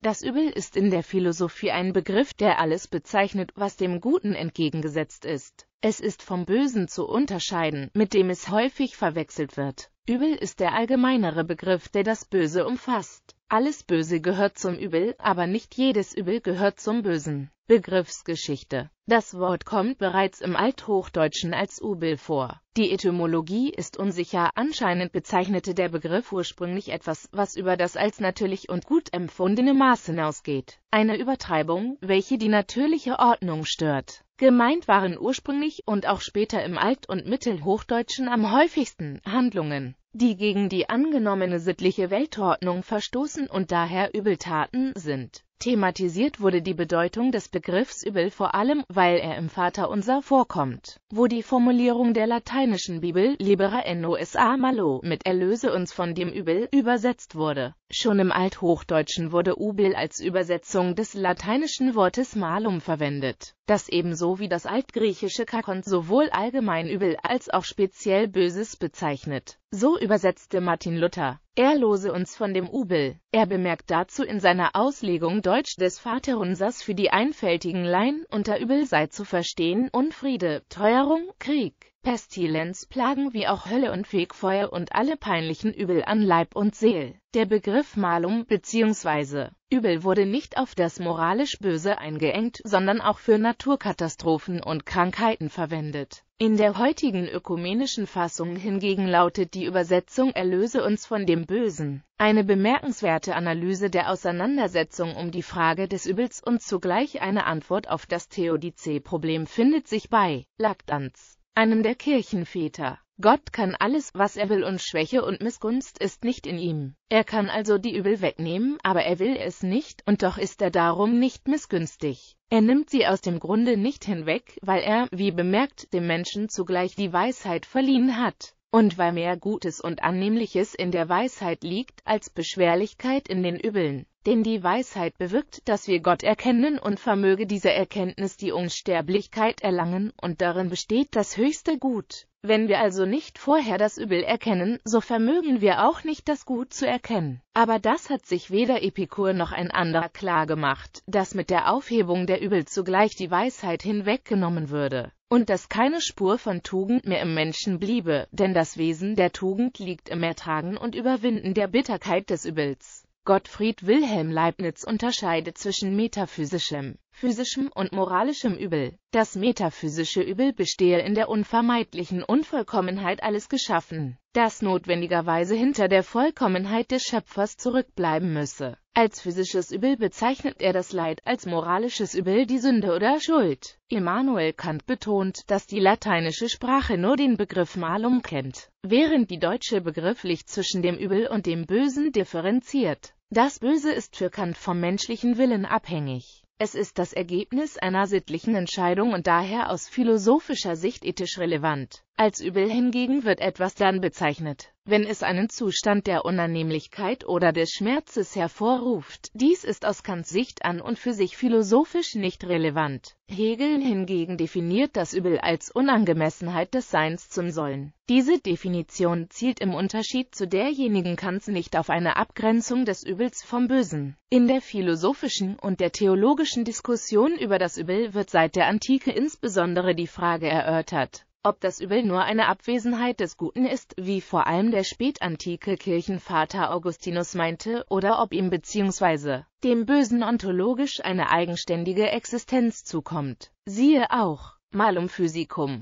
Das Übel ist in der Philosophie ein Begriff, der alles bezeichnet, was dem Guten entgegengesetzt ist. Es ist vom Bösen zu unterscheiden, mit dem es häufig verwechselt wird. Übel ist der allgemeinere Begriff, der das Böse umfasst. Alles Böse gehört zum Übel, aber nicht jedes Übel gehört zum Bösen. Begriffsgeschichte Das Wort kommt bereits im Althochdeutschen als Ubel vor. Die Etymologie ist unsicher, anscheinend bezeichnete der Begriff ursprünglich etwas, was über das als natürlich und gut empfundene Maß hinausgeht. Eine Übertreibung, welche die natürliche Ordnung stört. Gemeint waren ursprünglich und auch später im Alt- und Mittelhochdeutschen am häufigsten Handlungen, die gegen die angenommene sittliche Weltordnung verstoßen und daher Übeltaten sind Thematisiert wurde die Bedeutung des Begriffs Übel vor allem, weil er im Vaterunser vorkommt, wo die Formulierung der lateinischen Bibel Libera nos Osa malo mit Erlöse uns von dem Übel übersetzt wurde Schon im Althochdeutschen wurde Ubel als Übersetzung des lateinischen Wortes malum verwendet, das ebenso wie das altgriechische kakon sowohl allgemein übel als auch speziell Böses bezeichnet. So übersetzte Martin Luther, er lose uns von dem Ubel. Er bemerkt dazu in seiner Auslegung Deutsch des Vaterunsers für die einfältigen Laien, unter Übel sei zu verstehen Unfriede, Teuerung, Krieg. Pestilenz, Plagen wie auch Hölle und Fegfeuer und alle peinlichen Übel an Leib und Seel. Der Begriff Malum bzw. Übel wurde nicht auf das moralisch Böse eingeengt, sondern auch für Naturkatastrophen und Krankheiten verwendet. In der heutigen ökumenischen Fassung hingegen lautet die Übersetzung Erlöse uns von dem Bösen. Eine bemerkenswerte Analyse der Auseinandersetzung um die Frage des Übels und zugleich eine Antwort auf das theodice problem findet sich bei Lactanz einem der Kirchenväter. Gott kann alles, was er will und Schwäche und Missgunst ist nicht in ihm. Er kann also die Übel wegnehmen, aber er will es nicht, und doch ist er darum nicht missgünstig. Er nimmt sie aus dem Grunde nicht hinweg, weil er, wie bemerkt, dem Menschen zugleich die Weisheit verliehen hat. Und weil mehr Gutes und Annehmliches in der Weisheit liegt, als Beschwerlichkeit in den Übeln. Denn die Weisheit bewirkt, dass wir Gott erkennen und vermöge dieser Erkenntnis die Unsterblichkeit erlangen, und darin besteht das höchste Gut. Wenn wir also nicht vorher das Übel erkennen, so vermögen wir auch nicht das Gut zu erkennen. Aber das hat sich weder Epikur noch ein anderer klar gemacht, dass mit der Aufhebung der Übel zugleich die Weisheit hinweggenommen würde und dass keine Spur von Tugend mehr im Menschen bliebe, denn das Wesen der Tugend liegt im Ertragen und Überwinden der Bitterkeit des Übels. Gottfried Wilhelm Leibniz unterscheidet zwischen metaphysischem, physischem und moralischem Übel. Das metaphysische Übel bestehe in der unvermeidlichen Unvollkommenheit alles Geschaffen, das notwendigerweise hinter der Vollkommenheit des Schöpfers zurückbleiben müsse. Als physisches Übel bezeichnet er das Leid, als moralisches Übel die Sünde oder Schuld. Immanuel Kant betont, dass die lateinische Sprache nur den Begriff Malum kennt, während die deutsche begrifflich zwischen dem Übel und dem Bösen differenziert. Das Böse ist für Kant vom menschlichen Willen abhängig. Es ist das Ergebnis einer sittlichen Entscheidung und daher aus philosophischer Sicht ethisch relevant. Als Übel hingegen wird etwas dann bezeichnet, wenn es einen Zustand der Unannehmlichkeit oder des Schmerzes hervorruft. Dies ist aus Kants Sicht an und für sich philosophisch nicht relevant. Hegel hingegen definiert das Übel als Unangemessenheit des Seins zum Sollen. Diese Definition zielt im Unterschied zu derjenigen Kants nicht auf eine Abgrenzung des Übels vom Bösen. In der philosophischen und der theologischen Diskussion über das Übel wird seit der Antike insbesondere die Frage erörtert, ob das Übel nur eine Abwesenheit des Guten ist, wie vor allem der spätantike Kirchenvater Augustinus meinte, oder ob ihm bzw. dem Bösen ontologisch eine eigenständige Existenz zukommt. Siehe auch Malum Physicum.